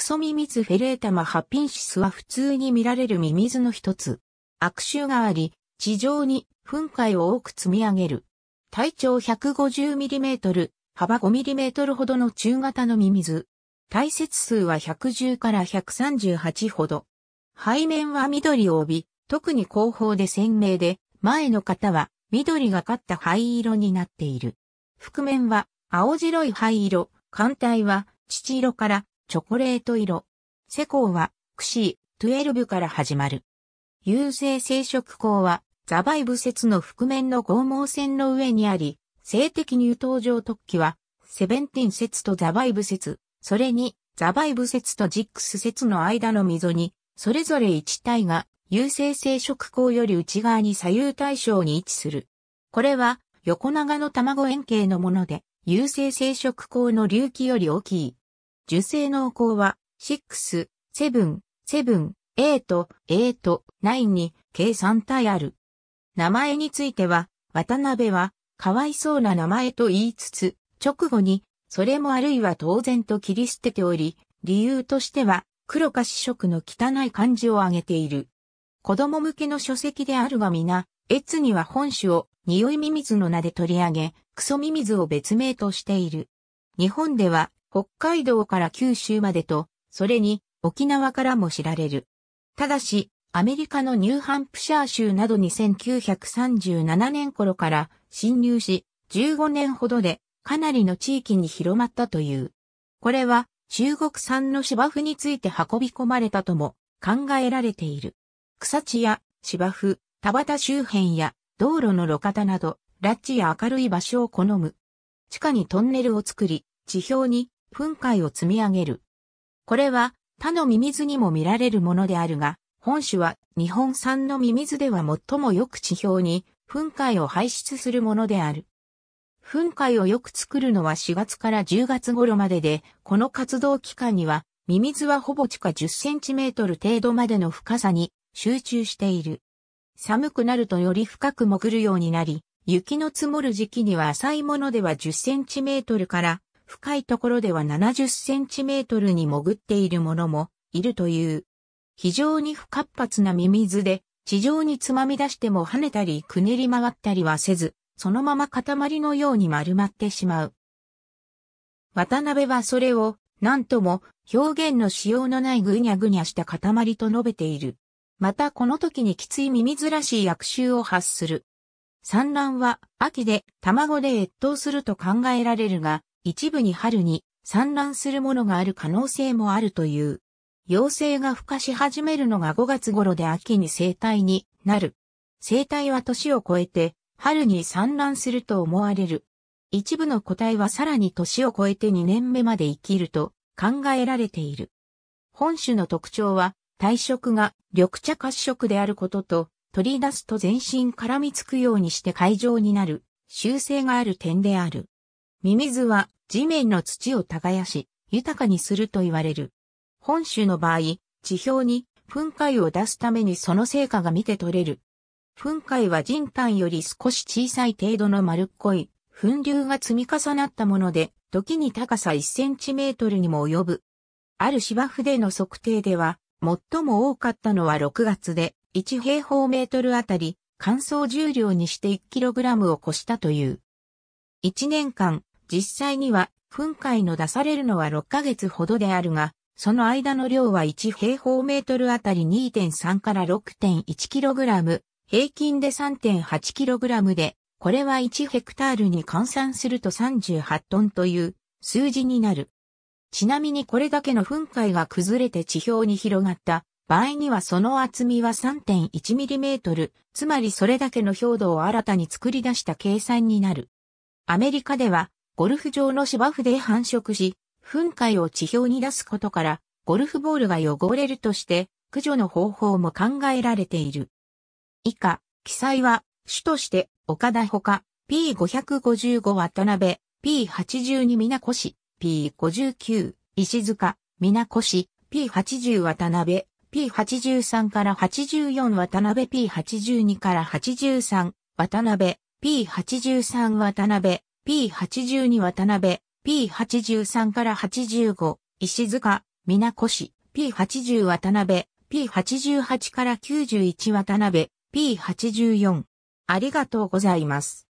クソミミズフェレータマハピンシスは普通に見られるミミズの一つ。悪臭があり、地上に噴火を多く積み上げる。体長 150mm、幅 5mm ほどの中型のミミズ。体節数は110から138ほど。背面は緑を帯び、特に後方で鮮明で、前の方は緑がかった灰色になっている。覆面は青白い灰色、艦体は乳色からチョコレート色。施工は、クシー、12から始まる。優勢生殖口は、ザバイブ説の覆面の剛毛線の上にあり、性的乳頭上突起は、セベンティン説とザバイブ説、それに、ザバイブ説とジックス説の間の溝に、それぞれ1体が、優勢生殖口より内側に左右対称に位置する。これは、横長の卵円形のもので、優勢生殖口の隆起より大きい。受精濃厚は、6、7、7、8、8、9に計3体ある。名前については、渡辺は、かわいそうな名前と言いつつ、直後に、それもあるいは当然と切り捨てており、理由としては、黒か四色の汚い漢字を挙げている。子供向けの書籍であるが皆、越には本種を匂いミミズの名で取り上げ、クソミミズを別名としている。日本では北海道から九州までと、それに沖縄からも知られる。ただし、アメリカのニューハンプシャー州などに1937年頃から侵入し、15年ほどでかなりの地域に広まったという。これは中国産の芝生について運び込まれたとも考えられている。草地や芝生、田畑周辺や道路の路肩など、ラッチや明るい場所を好む。地下にトンネルを作り、地表に噴海を積み上げる。これは他のミミズにも見られるものであるが、本種は日本産のミミズでは最もよく地表に噴海を排出するものである。噴海をよく作るのは4月から10月頃までで、この活動期間には、ミミズはほぼ地下10センチメートル程度までの深さに集中している。寒くなるとより深く潜るようになり、雪の積もる時期には浅いものでは10センチメートルから深いところでは70センチメートルに潜っているものもいるという。非常に不活発なミミズで、地上につまみ出しても跳ねたりくねり曲がったりはせず、そのまま塊のように丸まってしまう。渡辺はそれを、何とも、表現の仕様のないぐにゃぐにゃした塊と述べている。またこの時にきついミミズらしい悪臭を発する。産卵は秋で卵で越冬すると考えられるが、一部に春に産卵するものがある可能性もあるという。幼生が孵化し始めるのが5月頃で秋に生態になる。生態は年を超えて春に産卵すると思われる。一部の個体はさらに年を超えて2年目まで生きると考えられている。本種の特徴は体色が緑茶褐色であることと取り出すと全身絡みつくようにして海上になる習性がある点である。ミミズは地面の土を耕し、豊かにすると言われる。本種の場合、地表に噴火を出すためにその成果が見て取れる。噴火は人体より少し小さい程度の丸っこい噴流が積み重なったもので、時に高さ1センチメートルにも及ぶ。ある芝生での測定では、最も多かったのは6月で、1平方メートルあたり、乾燥重量にして1ラムを超したという。1年間、実際には噴海の出されるのは6ヶ月ほどであるが、その間の量は1平方メートルあたり2.3から6 1ラム、平均で3 8ラムで、これは1ヘクタールに換算すると38トンという数字になる。ちなみにこれだけの噴海が崩れて地表に広がった場合にはその厚みは3 1トル、つまりそれだけの表土を新たに作り出した計算になる。アメリカではゴルフ場の芝生で繁殖し、噴火を地表に出すことから、ゴルフボールが汚れるとして、駆除の方法も考えられている。以下、記載は、主として、岡田ほか、P555 渡辺、P82 皆越、P59 石塚、皆越、P80 渡辺、P83 から84渡辺、P82 から83渡辺、P83 渡辺、P82 渡辺、P83 から85、石塚、皆市、P80 渡辺、P88 から91渡辺、P84。ありがとうございます。